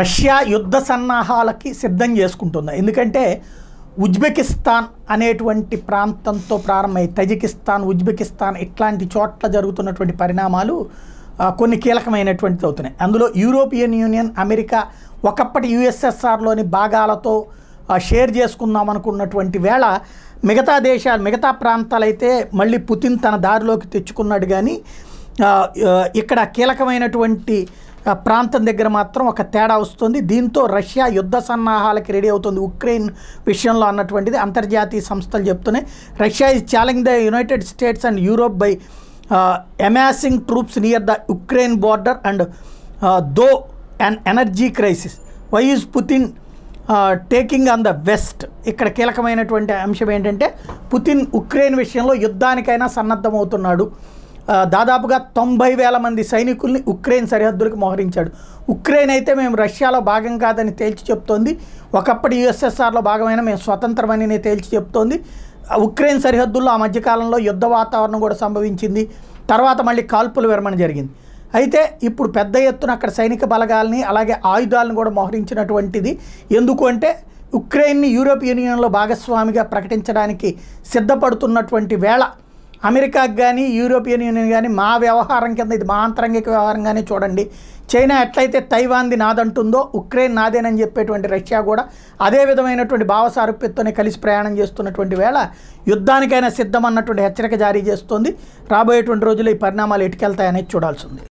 Russia యుద్ధ సన్నాహాలకి సిద్ధం చేసుకుంటుంది ఎందుకంటే ఉజ్బెకిస్తాన్ అనేటువంటి ప్రాంతంతో ప్రారంభమై తజికిస్తాన్ ఉజ్బెకిస్తాన్ ఇట్లాంటి చోట్ల జరుగుతున్నటువంటి పరిణామాలు కొన్ని కీలకమైనటువంటిది అవుతున్నాయి అందులో యూరోపియన్ యూనియన్ అమెరికా ఒకప్పటి యుఎస్ఎస్ఆర్లోని భాగాలతో షేర్ చేసుకుందాం అనుకున్నటువంటి వేళ మిగతా దేశాలు మిగతా ప్రాంతాలైతే మళ్ళీ పుతిన్ తన దారిలోకి తెచ్చుకున్నాడు కానీ ఇక్కడ కీలకమైనటువంటి ప్రాంతం దగ్గర మాత్రం ఒక తేడా వస్తుంది దీంతో రష్యా యుద్ధ సన్నాహాలకి రెడీ అవుతుంది ఉక్రెయిన్ విషయంలో అన్నటువంటిది అంతర్జాతీయ సంస్థలు చెప్తున్నాయి Russia is challenge the United States and Europe by amassing troops near the Ukraine border and though and energy crisis why is Putin taking on the West ఇక్కడ కీలకమైనటువంటి అంశం ఏంటంటే పుతిన్ ఉక్రెయిన్ విషయంలో యుద్ధానికైనా సన్నద్ధమవుతున్నాడు దాదాపుగా తొంభై వేల మంది సైనికుల్ని ఉక్రెయిన్ సరిహద్దులకు మోహరించాడు ఉక్రెయిన్ అయితే మేము రష్యాలో భాగం కాదని తేల్చి చెప్తోంది ఒకప్పటి యుఎస్ఎస్ఆర్లో భాగమైన మేము స్వతంత్రమని తేల్చి చెప్తోంది ఉక్రెయిన్ సరిహద్దుల్లో ఆ మధ్యకాలంలో యుద్ధ వాతావరణం కూడా సంభవించింది తర్వాత మళ్ళీ కాల్పుల విరమణ జరిగింది అయితే ఇప్పుడు పెద్ద ఎత్తున అక్కడ సైనిక బలగాల్ని అలాగే ఆయుధాలను కూడా మోహరించినటువంటిది ఎందుకు అంటే ఉక్రెయిన్ని యూరోప్ యూనియన్లో భాగస్వామిగా ప్రకటించడానికి సిద్ధపడుతున్నటువంటి వేళ అమెరికాకు కానీ యూరోపియన్ యూనియన్ కానీ మా వ్యవహారం కింద ఇది మా అంతరంగిక వ్యవహారంగానే చూడండి చైనా ఎట్లయితే తైవాన్ది నాదంటుందో ఉక్రెయిన్ నాదేనని చెప్పేటువంటి రష్యా కూడా అదే విధమైనటువంటి భావసారూప్యతోనే కలిసి ప్రయాణం చేస్తున్నటువంటి వేళ యుద్ధానికైనా సిద్ధమన్నటువంటి హెచ్చరిక జారీ చేస్తోంది రాబోయేటువంటి రోజుల్లో ఈ పరిణామాలు ఎటుకెళ్తాయనేది చూడాల్సింది